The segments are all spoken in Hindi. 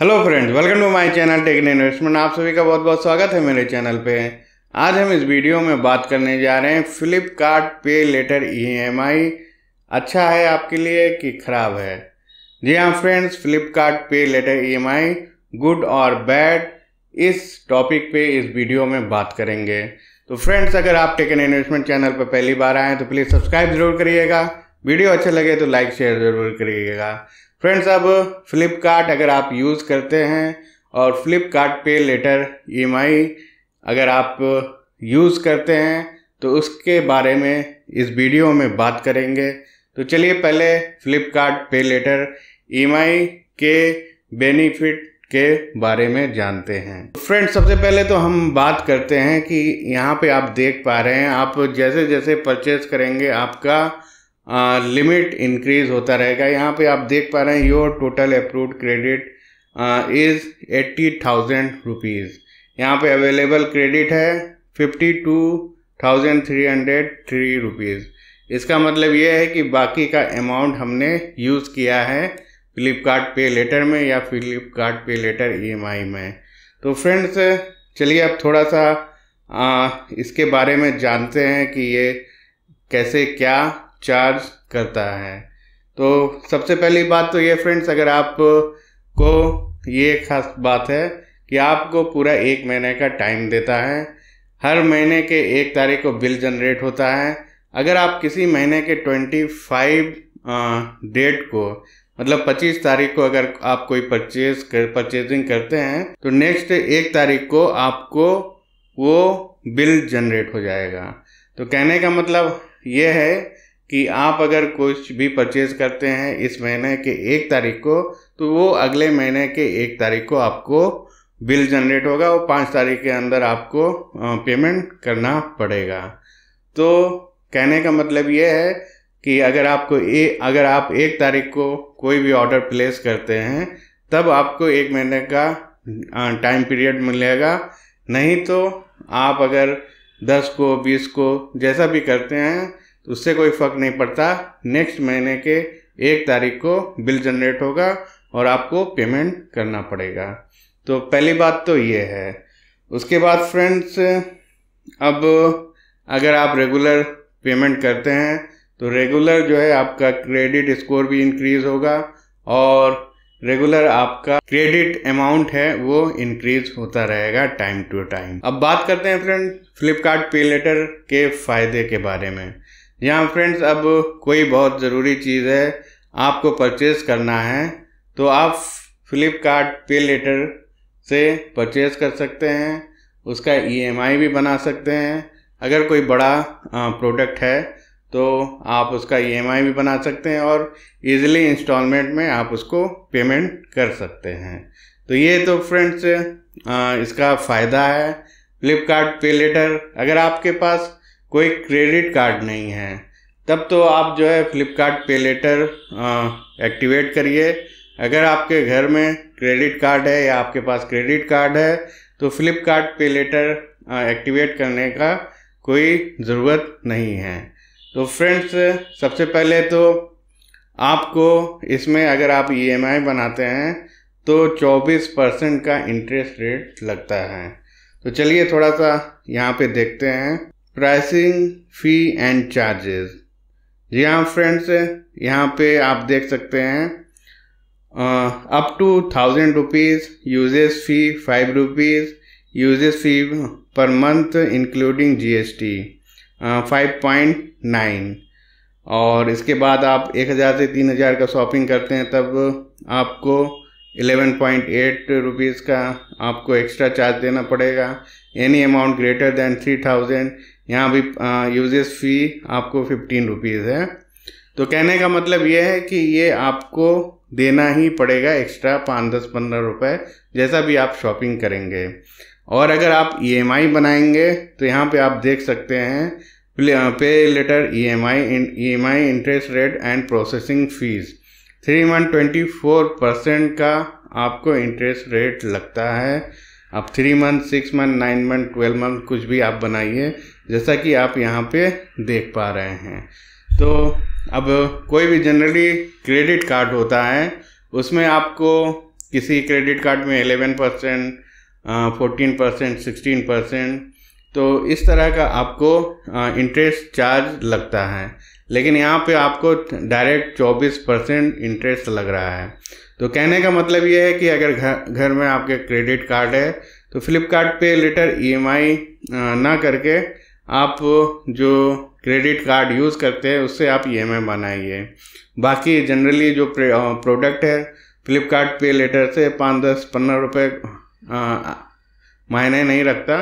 hello friends welcome to my channel tech n investment आप सभी का बहुत बहुत स्वागत है मेरे चैनल पे आज हम इस वीडियो में बात करने जा रहे हैं फ्लिपकार्ट पे लेटर ईएमआई अच्छा है आपके लिए कि खराब है जी हाँ friends Flipkart pay later EMI good और बैड इस टॉपिक पे इस वीडियो में बात करेंगे तो फ्रेंड्स अगर आप टेकन इन्वेस्टमेंट चैनल पर पहली बार आएँ तो प्लीज़ सब्सक्राइब जरूर करिएगा वीडियो अच्छा लगे तो लाइक शेयर जरूर करिएगा फ्रेंड्स अब फ्लिपकार्ट अगर आप यूज़ करते हैं और Flipkart pay later E e अगर आप यूज़ करते हैं तो उसके बारे में इस वीडियो में बात करेंगे तो चलिए पहले Flipkart pay later E e के बेनिफिट के बारे में जानते हैं फ्रेंड्स सबसे पहले तो हम बात करते हैं कि यहाँ पे आप देख पा रहे हैं आप जैसे जैसे परचेज करेंगे आपका लिमिट इंक्रीज होता रहेगा यहाँ पे आप देख पा रहे हैं your total approved credit is eighty thousand rupees यहाँ पे अवेलेबल क्रेडिट है fifty two thousand three hundred three rupees इसका मतलब ये है कि बाकी का अमाउंट हमने यूज़ किया है फ्लिपकार्ट पे लेटर में या फ्लिपकार्ट पे लेटर ई में तो फ्रेंड्स चलिए अब थोड़ा सा आ, इसके बारे में जानते हैं कि ये कैसे क्या चार्ज करता है तो सबसे पहली बात तो ये फ्रेंड्स अगर आप को ये खास बात है कि आपको पूरा एक महीने का टाइम देता है हर महीने के एक तारीख को बिल जनरेट होता है अगर आप किसी महीने के ट्वेंटी फाइव डेट को मतलब पच्चीस तारीख को अगर आप कोई परचेज कर परचेजिंग करते हैं तो नेक्स्ट एक तारीख को आपको वो बिल जनरेट हो जाएगा तो कहने का मतलब ये है कि आप अगर कुछ भी परचेज करते हैं इस महीने के एक तारीख को तो वो अगले महीने के एक तारीख को आपको बिल जनरेट होगा और पाँच तारीख के अंदर आपको पेमेंट करना पड़ेगा तो कहने का मतलब ये है कि अगर आपको ए अगर आप एक तारीख को कोई भी ऑर्डर प्लेस करते हैं तब आपको एक महीने का टाइम पीरियड मिलेगा नहीं तो आप अगर दस को बीस को जैसा भी करते हैं तो उससे कोई फ़र्क नहीं पड़ता नेक्स्ट महीने के एक तारीख को बिल जनरेट होगा और आपको पेमेंट करना पड़ेगा तो पहली बात तो ये है उसके बाद फ्रेंड्स अब अगर आप रेगुलर पेमेंट करते हैं तो रेगुलर जो है आपका क्रेडिट स्कोर भी इंक्रीज होगा और रेगुलर आपका क्रेडिट अमाउंट है वो इंक्रीज होता रहेगा टाइम टू टाइम अब बात करते हैं फ्रेंड फ्लिपकार्ट पे लेटर के फ़ायदे के बारे में यहाँ फ्रेंड्स अब कोई बहुत ज़रूरी चीज़ है आपको परचेज़ करना है तो आप फ्लिपकार्ट पे लेटर से परचेज़ कर सकते हैं उसका ईएमआई e भी बना सकते हैं अगर कोई बड़ा प्रोडक्ट है तो आप उसका ईएमआई e भी बना सकते हैं और इजीली इंस्टॉलमेंट में आप उसको पेमेंट कर सकते हैं तो ये तो फ्रेंड्स इसका फ़ायदा है फ्लिपकार्ट पे लेटर अगर आपके पास कोई क्रेडिट कार्ड नहीं है तब तो आप जो है फ्लिपकार्ट पे लेटर एक्टिवेट करिए अगर आपके घर में क्रेडिट कार्ड है या आपके पास क्रेडिट कार्ड है तो फ्लिपकार्ट पे लेटर एक्टिवेट करने का कोई ज़रूरत नहीं है तो फ्रेंड्स सबसे पहले तो आपको इसमें अगर आप ईएमआई e बनाते हैं तो 24 परसेंट का इंटरेस्ट रेट लगता है तो चलिए थोड़ा सा यहाँ पे देखते हैं प्राइसिंग फ़ी एंड चार्जेस जी हाँ फ्रेंड्स यहाँ पे आप देख सकते हैं up to thousand rupees usage fee five rupees usage fee per month including GST five point nine और इसके बाद आप एक हज़ार से तीन हज़ार का शॉपिंग करते हैं तब आपको एलेवन पॉइंट एट रुपीज़ का आपको एक्स्ट्रा चार्ज देना पड़ेगा any amount greater than three thousand यहाँ भी यूजेस फ़ी आपको फिफ्टीन रुपीज़ है तो कहने का मतलब ये है कि ये आपको देना ही पड़ेगा एक्स्ट्रा पाँच दस पंद्रह रुपए जैसा भी आप शॉपिंग करेंगे और अगर आप ई e बनाएंगे तो यहाँ पे आप देख सकते हैं pay later E M I E M I interest rate and processing fees three month twenty four percent का आपको इंटरेस्ट रेट लगता है आप three month six month nine month twelve month कुछ भी आप बनाइए जैसा कि आप यहाँ पे देख पा रहे हैं तो अब कोई भी जनरली क्रेडिट कार्ड होता है उसमें आपको किसी क्रेडिट कार्ड में eleven percent fourteen percent sixteen percent तो इस तरह का आपको इंटरेस्ट चार्ज लगता है लेकिन यहाँ पे आपको डायरेक्ट चौबीस परसेंट इंटरेस्ट लग रहा है तो कहने का मतलब ये है कि अगर घर घर में आपके क्रेडिट कार्ड है तो Flipkart pay later EMI e ना करके आप जो क्रेडिट कार्ड यूज़ करते हैं उससे आप ई e एम बनाइए बाकी जनरली जो प्रोडक्ट है फ्लिपकार्ट पे लेटर से पाँच दस पंद्रह रुपये मायने नहीं रखता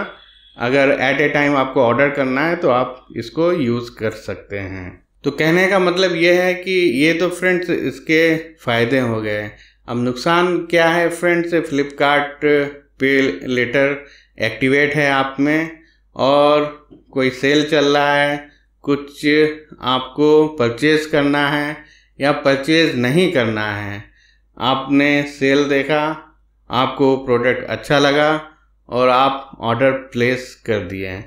अगर एट ए टाइम आपको ऑर्डर करना है तो आप इसको यूज़ कर सकते हैं तो कहने का मतलब ये है कि ये तो फ्रेंड्स इसके फ़ायदे हो गए अब नुकसान क्या है friends Flipkart pay letter activate है आप में और कोई सेल चल रहा है कुछ आपको परचेज़ करना है या परचेज़ नहीं करना है आपने सेल देखा आपको प्रोडक्ट अच्छा लगा और आप ऑर्डर प्लेस कर दिए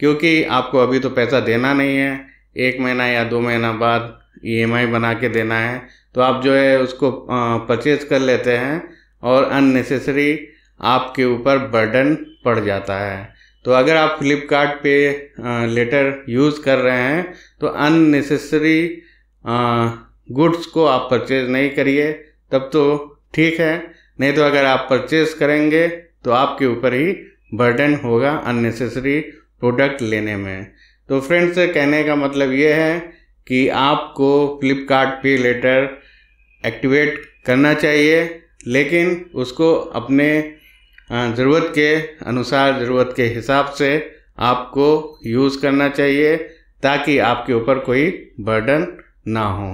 क्योंकि आपको अभी तो पैसा देना नहीं है एक महीना या दो महीना बाद ई e बना के देना है तो आप जो है उसको परचेज कर लेते हैं और अननेसेसरी आपके ऊपर बर्डन पड़ जाता है तो अगर आप फ्लिपकार्ट पे लेटर यूज़ कर रहे हैं तो अननेसेसरी गुड्स को आप परचेज़ नहीं करिए तब तो ठीक है नहीं तो अगर आप परचेज़ करेंगे तो आपके ऊपर ही बर्डन होगा अननेसेसरी प्रोडक्ट लेने में तो फ्रेंड्स कहने का मतलब ये है कि आपको फ्लिपकार्ट पे लेटर एक्टिवेट करना चाहिए लेकिन उसको अपने ज़रूरत के अनुसार ज़रूरत के हिसाब से आपको यूज़ करना चाहिए ताकि आपके ऊपर कोई बर्डन ना हो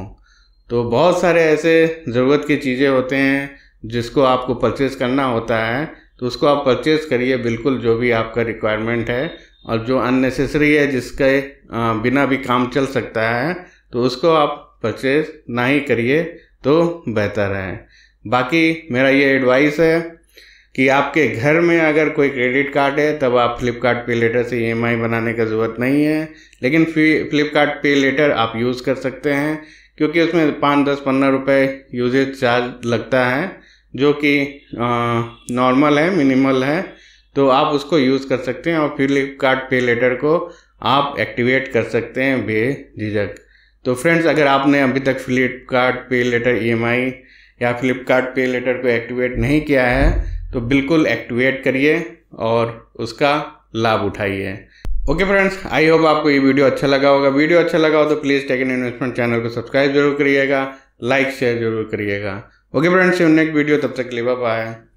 तो बहुत सारे ऐसे ज़रूरत की चीज़ें होते हैं जिसको आपको परचेज़ करना होता है तो उसको आप परचेज़ करिए बिल्कुल जो भी आपका रिक्वायरमेंट है और जो अननेसेसरी है जिसके बिना भी काम चल सकता है तो उसको आप परचेज ना ही करिए तो बेहतर है बाकी मेरा ये एडवाइस है कि आपके घर में अगर कोई क्रेडिट कार्ड है तब आप फ्लिपकार्ट पे लेटर से ई e बनाने का ज़रूरत नहीं है लेकिन फ्लिपकार्ट पे लेटर आप यूज़ कर सकते हैं क्योंकि उसमें पाँच दस पंद्रह रुपये यूजेज चार्ज लगता है जो कि नॉर्मल है मिनिमल है तो आप उसको यूज़ कर सकते हैं और फ्लिपकार्ट पे लेटर को आप एक्टिवेट कर सकते हैं बेझिझक तो फ्रेंड्स अगर आपने अभी तक फ्लिपकार्ट पे लेटर ई या फ्लिपकार्ट पे लेटर को एक्टिवेट नहीं किया है तो बिल्कुल एक्टिवेट करिए और उसका लाभ उठाइए ओके फ्रेंड्स आई होप आपको ये वीडियो अच्छा लगा होगा वीडियो अच्छा लगा हो तो please tech n investment channel को सब्सक्राइब जरूर करिएगा लाइक शेयर जरूर करिएगा ओके फ्रेंड्स नेक्स्ट वीडियो तब तक लेवा पाए